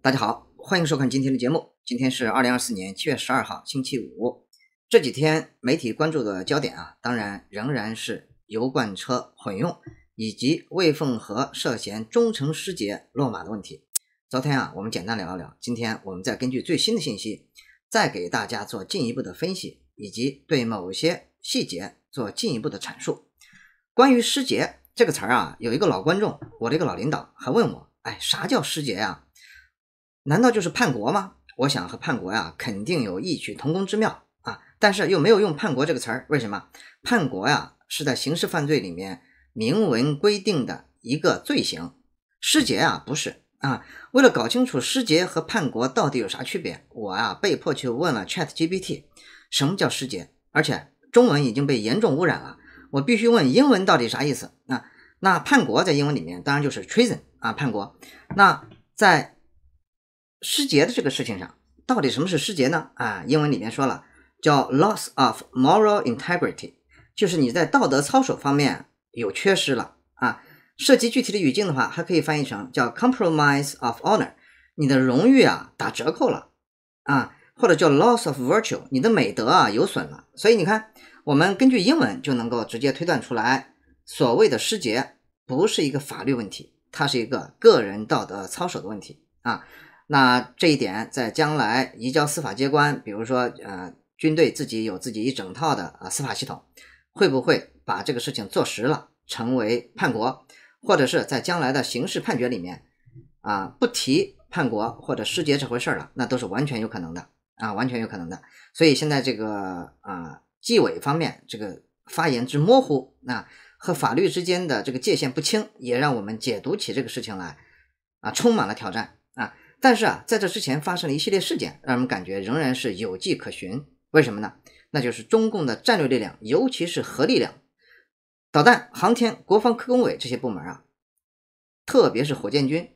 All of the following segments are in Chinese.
大家好，欢迎收看今天的节目。今天是二零二四年七月十二号，星期五。这几天媒体关注的焦点啊，当然仍然是油罐车混用以及魏凤和涉嫌忠诚失节落马的问题。昨天啊，我们简单聊了聊，今天我们再根据最新的信息，再给大家做进一步的分析，以及对某些细节做进一步的阐述。关于“失节”这个词儿啊，有一个老观众，我的一个老领导还问我，哎，啥叫失节呀？难道就是叛国吗？我想和叛国呀，肯定有异曲同工之妙啊！但是又没有用叛国这个词儿，为什么？叛国呀，是在刑事犯罪里面明文规定的一个罪行。失节啊，不是啊。为了搞清楚失节和叛国到底有啥区别，我啊被迫去问了 ChatGPT：“ 什么叫失节？”而且中文已经被严重污染了，我必须问英文到底啥意思啊？那叛国在英文里面当然就是 treason 啊，叛国。那在失节的这个事情上，到底什么是失节呢？啊，英文里面说了，叫 loss of moral integrity，就是你在道德操守方面有缺失了啊。涉及具体的语境的话，还可以翻译成叫 compromise of honor，你的荣誉啊打折扣了啊，或者叫 loss of virtue，你的美德啊有损了。所以你看，我们根据英文就能够直接推断出来，所谓的失节不是一个法律问题，它是一个个人道德操守的问题啊。那这一点在将来移交司法机关，比如说，呃，军队自己有自己一整套的啊司法系统，会不会把这个事情做实了，成为叛国，或者是在将来的刑事判决里面，啊，不提叛国或者失节这回事了，那都是完全有可能的啊，完全有可能的。所以现在这个啊纪委方面这个发言之模糊，那和法律之间的这个界限不清，也让我们解读起这个事情来，啊，充满了挑战。但是啊，在这之前发生了一系列事件，让人们感觉仍然是有迹可循。为什么呢？那就是中共的战略力量，尤其是核力量、导弹、航天、国防科工委这些部门啊，特别是火箭军，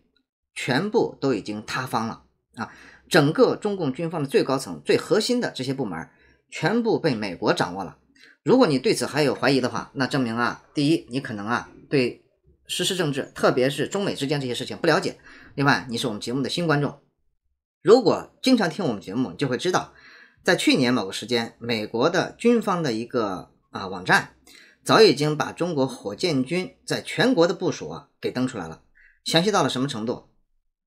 全部都已经塌方了啊！整个中共军方的最高层、最核心的这些部门，全部被美国掌握了。如果你对此还有怀疑的话，那证明啊，第一，你可能啊对实施政治，特别是中美之间这些事情不了解。另外，你是我们节目的新观众，如果经常听我们节目，就会知道，在去年某个时间，美国的军方的一个啊网站，早已经把中国火箭军在全国的部署啊给登出来了，详细到了什么程度？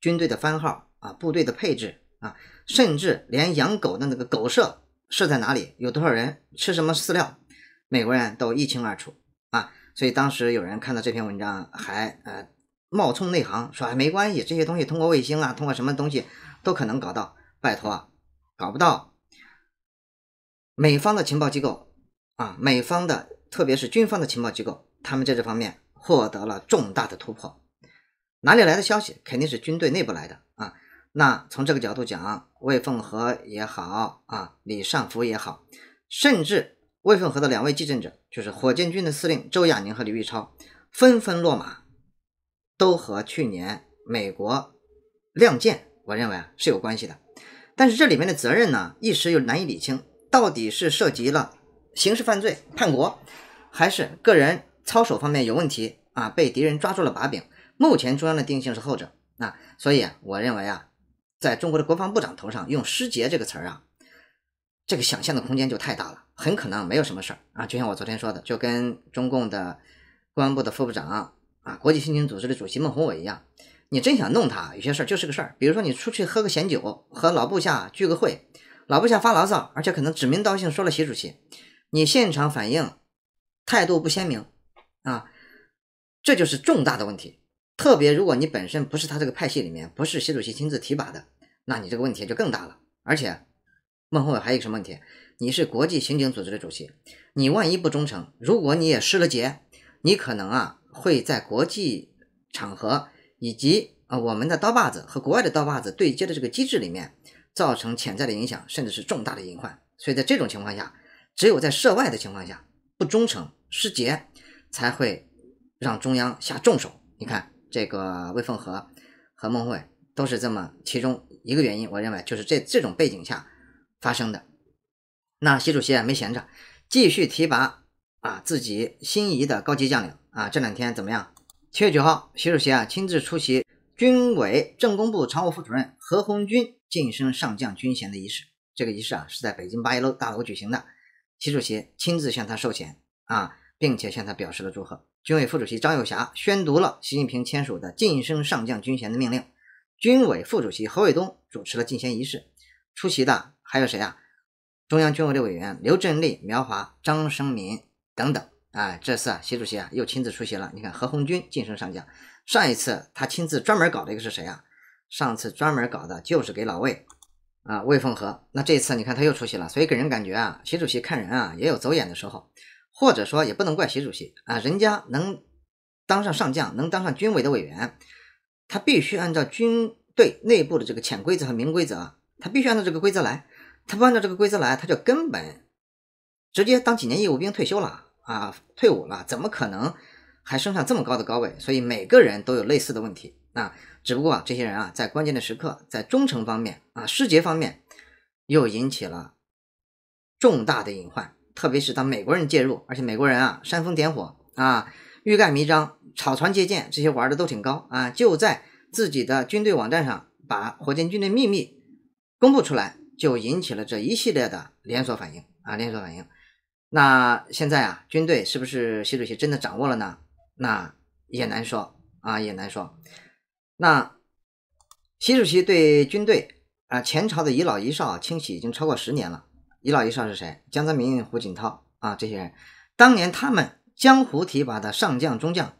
军队的番号啊，部队的配置啊，甚至连养狗的那个狗舍设在哪里，有多少人吃什么饲料，美国人都一清二楚啊。所以当时有人看到这篇文章，还呃。冒充内行说啊，没关系，这些东西通过卫星啊，通过什么东西都可能搞到。拜托，搞不到。美方的情报机构啊，美方的特别是军方的情报机构，他们在这方面获得了重大的突破。哪里来的消息？肯定是军队内部来的啊。那从这个角度讲，魏凤和也好啊，李尚福也好，甚至魏凤和的两位继任者，就是火箭军的司令周亚宁和李玉超，纷纷落马。都和去年美国亮剑，我认为啊是有关系的，但是这里面的责任呢，一时又难以理清，到底是涉及了刑事犯罪、叛国，还是个人操守方面有问题啊？被敌人抓住了把柄。目前中央的定性是后者，那所以我认为啊，在中国的国防部长头上用失节这个词儿啊，这个想象的空间就太大了，很可能没有什么事儿啊。就像我昨天说的，就跟中共的公安部的副部长。啊！国际刑警组织的主席孟宏伟一样，你真想弄他，有些事儿就是个事儿。比如说，你出去喝个闲酒，和老部下聚个会，老部下发牢骚，而且可能指名道姓说了习主席，你现场反应态度不鲜明，啊，这就是重大的问题。特别如果你本身不是他这个派系里面，不是习主席亲自提拔的，那你这个问题就更大了。而且孟宏伟还有一个什么问题？你是国际刑警组织的主席，你万一不忠诚，如果你也失了节，你可能啊。会在国际场合以及啊我们的刀把子和国外的刀把子对接的这个机制里面造成潜在的影响，甚至是重大的隐患。所以在这种情况下，只有在涉外的情况下不忠诚失节，才会让中央下重手。你看这个魏凤和和孟慧都是这么其中一个原因。我认为就是这这种背景下发生的。那习主席啊没闲着，继续提拔啊自己心仪的高级将领。啊，这两天怎么样？七月九号，习主席啊亲自出席军委政工部常务副主任何红军晋升上将军衔的仪式。这个仪式啊是在北京八一楼大楼举行的，习主席亲自向他授衔啊，并且向他表示了祝贺。军委副主席张友侠宣读了习近平签署的晋升上将军衔的命令，军委副主席何卫东主持了进衔仪式。出席的还有谁啊？中央军委的委员刘振利、苗华、张生民等等。哎，这次啊，习主席啊又亲自出席了。你看何红军晋升上将，上一次他亲自专门搞的一个是谁啊？上次专门搞的就是给老魏啊，魏凤和。那这一次你看他又出席了，所以给人感觉啊，习主席看人啊也有走眼的时候，或者说也不能怪习主席啊，人家能当上上将，能当上军委的委员，他必须按照军队内部的这个潜规则和明规则，他必须按照这个规则来，他不按照这个规则来，他就根本直接当几年义务兵退休了。啊，退伍了，怎么可能还升上这么高的高位？所以每个人都有类似的问题啊。只不过这些人啊，在关键的时刻，在忠诚方面啊，师节方面又引起了重大的隐患。特别是当美国人介入，而且美国人啊煽风点火啊，欲盖弥彰，草船借箭这些玩的都挺高啊。就在自己的军队网站上把火箭军的秘密公布出来，就引起了这一系列的连锁反应啊，连锁反应。那现在啊，军队是不是习主席真的掌握了呢？那也难说啊，也难说。那习主席对军队啊，前朝的遗老遗少清洗已经超过十年了。遗老遗少是谁？江泽民、胡锦涛啊，这些人，当年他们江湖提拔的上将、中将，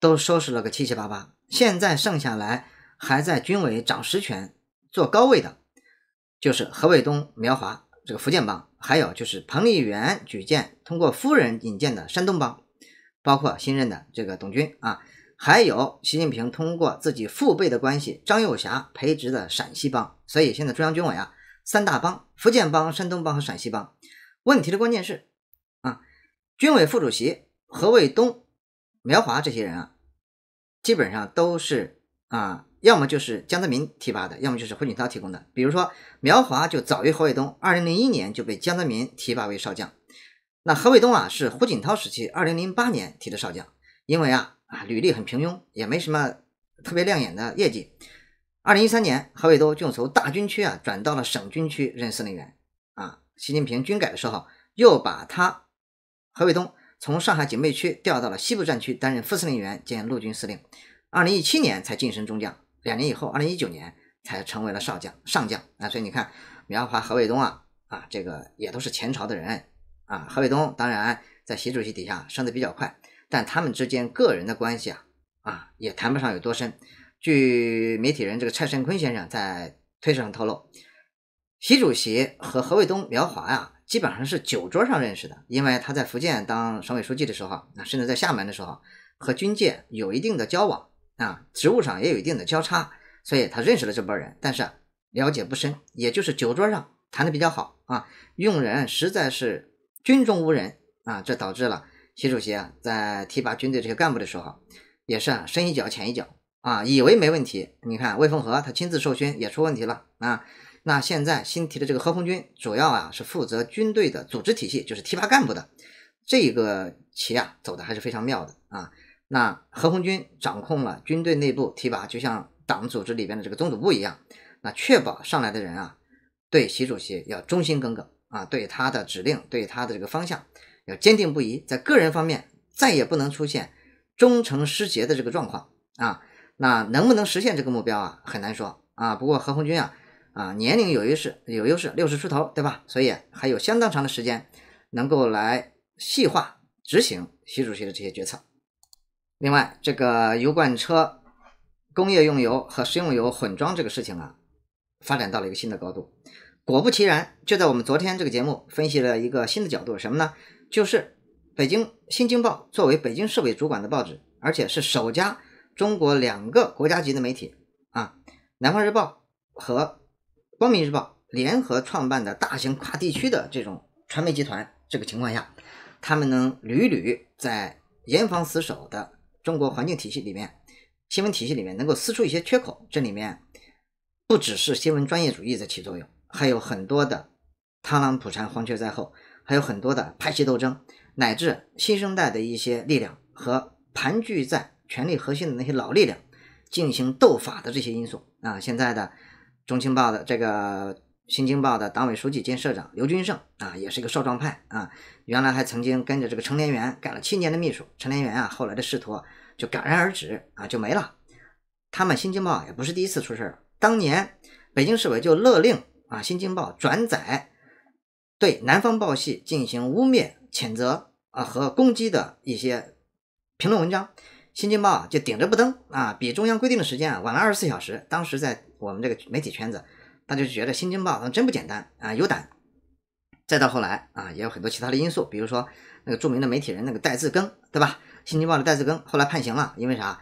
都收拾了个七七八八。现在剩下来还在军委掌实权、做高位的，就是何卫东、苗华这个福建帮。还有就是彭丽媛举荐、通过夫人引荐的山东帮，包括新任的这个董军啊，还有习近平通过自己父辈的关系，张幼霞培植的陕西帮。所以现在中央军委啊，三大帮：福建帮、山东帮和陕西帮。问题的关键是，啊，军委副主席何卫东、苗华这些人啊，基本上都是啊。要么就是江泽民提拔的，要么就是胡锦涛提供的。比如说，苗华就早于何卫东，二零零一年就被江泽民提拔为少将。那何卫东啊，是胡锦涛时期，二零零八年提的少将，因为啊啊履历很平庸，也没什么特别亮眼的业绩。二零一三年，何卫东就从大军区啊转到了省军区任司令员。啊，习近平军改的时候，又把他何卫东从上海警备区调到了西部战区担任副司令员兼陆军司令。二零一七年才晋升中将。两年以后，二零一九年才成为了少将、上将啊！所以你看，苗华、何卫东啊啊，这个也都是前朝的人啊。何卫东当然在习主席底下升得比较快，但他们之间个人的关系啊啊，也谈不上有多深。据媒体人这个蔡盛坤先生在推特上透露，习主席和何卫东、苗华呀，基本上是酒桌上认识的，因为他在福建当省委书记的时候啊，甚至在厦门的时候，和军界有一定的交往。啊，职务上也有一定的交叉，所以他认识了这波人，但是了解不深，也就是酒桌上谈的比较好啊。用人实在是军中无人啊，这导致了习主席啊在提拔军队这些干部的时候，也是啊深一脚浅一脚啊，以为没问题。你看魏凤和他亲自授勋也出问题了啊。那现在新提的这个何红军，主要啊是负责军队的组织体系，就是提拔干部的这个棋啊走的还是非常妙的啊。那何红军掌控了军队内部提拔，就像党组织里边的这个总支部一样，那确保上来的人啊，对习主席要忠心耿耿啊，对他的指令，对他的这个方向要坚定不移。在个人方面，再也不能出现忠诚失节的这个状况啊。那能不能实现这个目标啊？很难说啊。不过何红军啊，啊，年龄有优势，有优势，六十出头，对吧？所以还有相当长的时间能够来细化执行习主席的这些决策。另外，这个油罐车工业用油和食用油混装这个事情啊，发展到了一个新的高度。果不其然，就在我们昨天这个节目分析了一个新的角度，什么呢？就是北京《新京报》作为北京市委主管的报纸，而且是首家中国两个国家级的媒体啊，《南方日报》和《光明日报》联合创办的大型跨地区的这种传媒集团，这个情况下，他们能屡屡在严防死守的。中国环境体系里面，新闻体系里面能够撕出一些缺口，这里面不只是新闻专业主义在起作用，还有很多的螳螂捕蝉，黄雀在后，还有很多的派系斗争，乃至新生代的一些力量和盘踞在权力核心的那些老力量进行斗法的这些因素啊！现在的中青报的这个。新京报的党委书记兼社长刘军胜啊，也是一个少壮派啊，原来还曾经跟着这个陈连元干了七年的秘书。陈连元啊，后来的仕途就戛然而止啊，就没了。他们新京报也不是第一次出事儿，当年北京市委就勒令啊，新京报转载对南方报系进行污蔑、谴责啊和攻击的一些评论文章，新京报就顶着不登啊，比中央规定的时间啊晚了二十四小时。当时在我们这个媒体圈子。他就觉得《新京报》真不简单啊，有胆。再到后来啊，也有很多其他的因素，比如说那个著名的媒体人那个戴自更，对吧？《新京报》的戴自更后来判刑了，因为啥？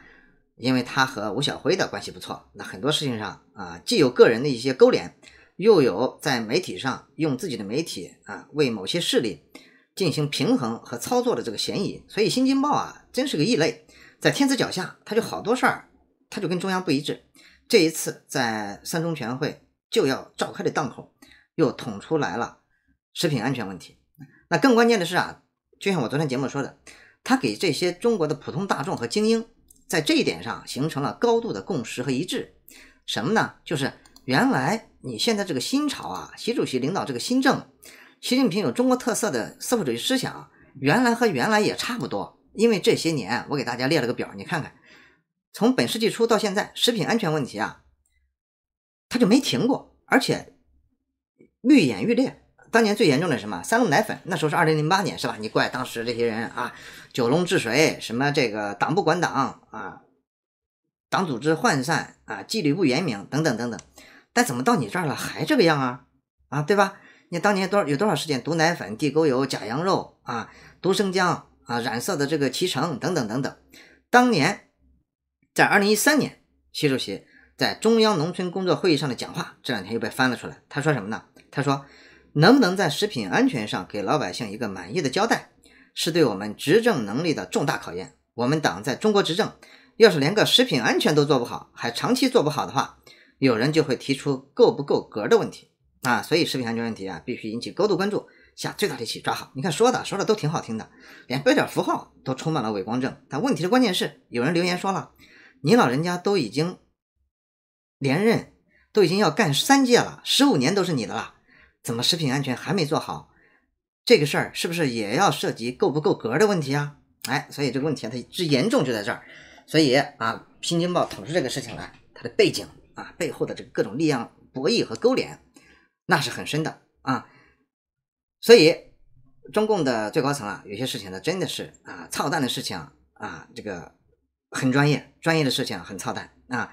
因为他和吴晓辉的关系不错，那很多事情上啊，既有个人的一些勾连，又有在媒体上用自己的媒体啊，为某些势力进行平衡和操作的这个嫌疑。所以，《新京报》啊，真是个异类，在天子脚下，他就好多事儿，他就跟中央不一致。这一次在三中全会。就要召开的档口，又捅出来了食品安全问题。那更关键的是啊，就像我昨天节目说的，他给这些中国的普通大众和精英，在这一点上形成了高度的共识和一致。什么呢？就是原来你现在这个新朝啊，习主席领导这个新政，习近平有中国特色的社会主义思想，原来和原来也差不多。因为这些年我给大家列了个表，你看看，从本世纪初到现在，食品安全问题啊。他就没停过，而且愈演愈烈。当年最严重的什么三鹿奶粉，那时候是二零零八年，是吧？你怪当时这些人啊，九龙治水，什么这个党不管党啊，党组织涣散啊，纪律不严明等等等等。但怎么到你这儿了还这个样啊？啊，对吧？你当年多少有多少事件，毒奶粉、地沟油、假羊肉啊，毒生姜啊，染色的这个脐橙等等等等。当年在二零一三年，习主席。在中央农村工作会议上的讲话这两天又被翻了出来。他说什么呢？他说：“能不能在食品安全上给老百姓一个满意的交代，是对我们执政能力的重大考验。我们党在中国执政，要是连个食品安全都做不好，还长期做不好的话，有人就会提出够不够格的问题啊！所以食品安全问题啊，必须引起高度关注，下最大力气抓好。你看说的说的都挺好听的，连标点符号都充满了伪光正。但问题的关键是，有人留言说了，您老人家都已经……连任都已经要干三届了，十五年都是你的了，怎么食品安全还没做好？这个事儿是不是也要涉及够不够格的问题啊？哎，所以这个问题它之严重就在这儿。所以啊，新京报捅出这个事情来，它的背景啊背后的这个各种力量博弈和勾连，那是很深的啊。所以中共的最高层啊，有些事情呢真的是啊操蛋的事情啊，这个很专业，专业的事情很操蛋啊。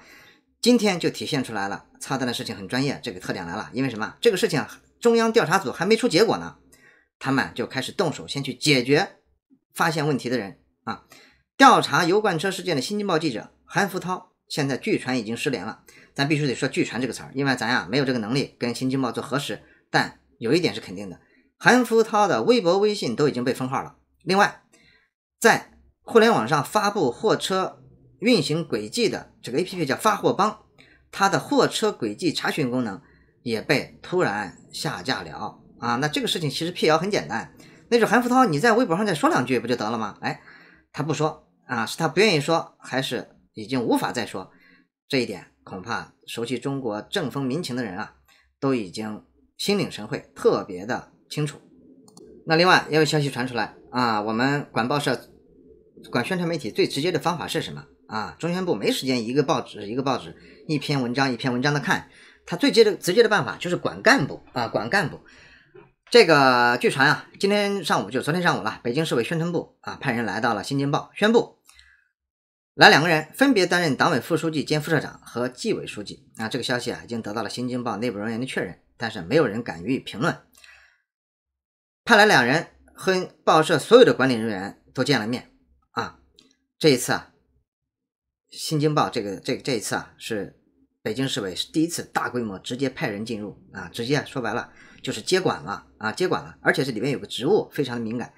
今天就体现出来了，操蛋的事情很专业这个特点来了。因为什么？这个事情中央调查组还没出结果呢，他们就开始动手，先去解决发现问题的人啊。调查油罐车事件的新京报记者韩福涛，现在据传已经失联了。咱必须得说“据传”这个词儿，因为咱呀没有这个能力跟新京报做核实。但有一点是肯定的，韩福涛的微博、微信都已经被封号了。另外，在互联网上发布货车。运行轨迹的这个 A P P 叫发货帮，它的货车轨迹查询功能也被突然下架了啊！那这个事情其实辟谣很简单，那就是韩福涛你在微博上再说两句不就得了吗？哎，他不说啊，是他不愿意说，还是已经无法再说？这一点恐怕熟悉中国政风民情的人啊，都已经心领神会，特别的清楚。那另外也有消息传出来啊，我们管报社、管宣传媒体最直接的方法是什么？啊，中宣部没时间一个报纸一个报纸、一篇文章一篇文章的看，他最接的直接的办法就是管干部啊，管干部。这个据传啊，今天上午就昨天上午了，北京市委宣传部啊派人来到了《新京报》，宣布来两个人分别担任党委副书记兼副社长和纪委书记啊。这个消息啊已经得到了《新京报》内部人员的确认，但是没有人敢予以评论。派来两人和报社所有的管理人员都见了面啊，这一次啊。《新京报》这个这这一次啊，是北京市委是第一次大规模直接派人进入啊，直接说白了就是接管了啊，接管了，而且是里面有个职务非常的敏感，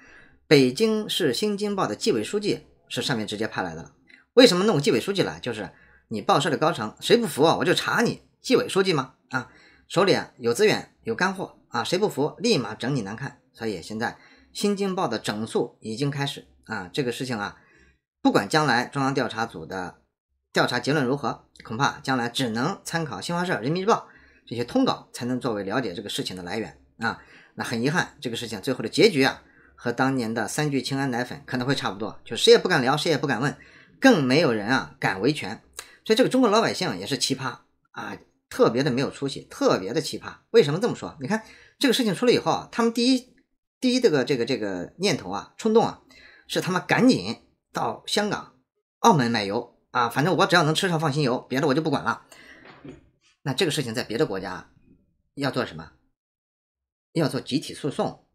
北京市《新京报》的纪委书记是上面直接派来的。为什么弄纪委书记来？就是你报社的高层谁不服啊，我就查你纪委书记吗？啊，手里啊有资源有干货啊，谁不服立马整你难看。所以现在《新京报》的整肃已经开始啊，这个事情啊，不管将来中央调查组的。调查结论如何？恐怕将来只能参考新华社、人民日报这些通稿，才能作为了解这个事情的来源啊。那很遗憾，这个事情最后的结局啊，和当年的三聚氰胺奶粉可能会差不多，就谁也不敢聊，谁也不敢问，更没有人啊敢维权。所以这个中国老百姓也是奇葩啊，特别的没有出息，特别的奇葩。为什么这么说？你看这个事情出来以后啊，他们第一第一这个这个这个念头啊冲动啊，是他们赶紧到香港、澳门买油。啊，反正我只要能吃上放心油，别的我就不管了。那这个事情在别的国家要做什么？要做集体诉讼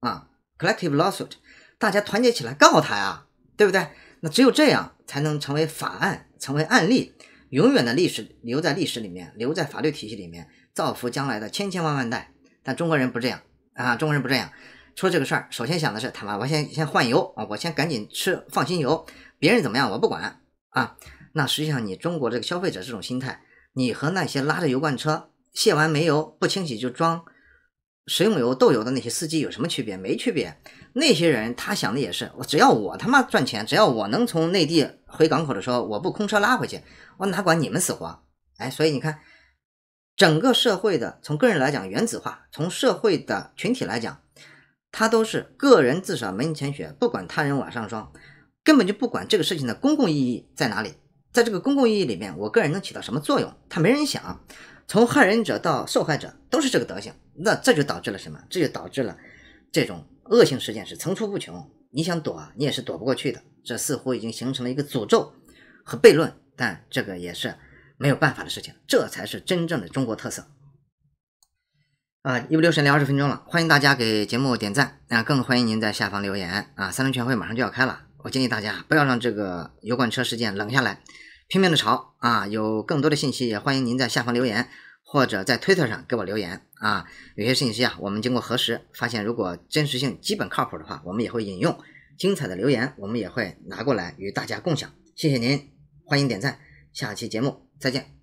啊，collective lawsuit，大家团结起来告他呀，对不对？那只有这样才能成为法案，成为案例，永远的历史留在历史里面，留在法律体系里面，造福将来的千千万万代。但中国人不这样啊，中国人不这样。出这个事儿，首先想的是他妈我先先换油啊，我先赶紧吃放心油，别人怎么样我不管。啊，那实际上你中国这个消费者这种心态，你和那些拉着油罐车卸完煤油不清洗就装水母油、豆油的那些司机有什么区别？没区别。那些人他想的也是，我只要我他妈赚钱，只要我能从内地回港口的时候我不空车拉回去，我哪管你们死活？哎，所以你看，整个社会的从个人来讲原子化，从社会的群体来讲，他都是个人自扫门前雪，不管他人瓦上霜。根本就不管这个事情的公共意义在哪里，在这个公共意义里面，我个人能起到什么作用？他没人想。从害人者到受害者都是这个德行，那这就导致了什么？这就导致了这种恶性事件是层出不穷。你想躲，你也是躲不过去的。这似乎已经形成了一个诅咒和悖论，但这个也是没有办法的事情。这才是真正的中国特色。啊，一不留神聊二十分钟了，欢迎大家给节目点赞啊，更欢迎您在下方留言啊。三中全会马上就要开了。我建议大家不要让这个油罐车事件冷下来，拼命的炒啊！有更多的信息也欢迎您在下方留言，或者在推特上给我留言啊！有些信息啊，我们经过核实，发现如果真实性基本靠谱的话，我们也会引用。精彩的留言我们也会拿过来与大家共享。谢谢您，欢迎点赞。下期节目再见。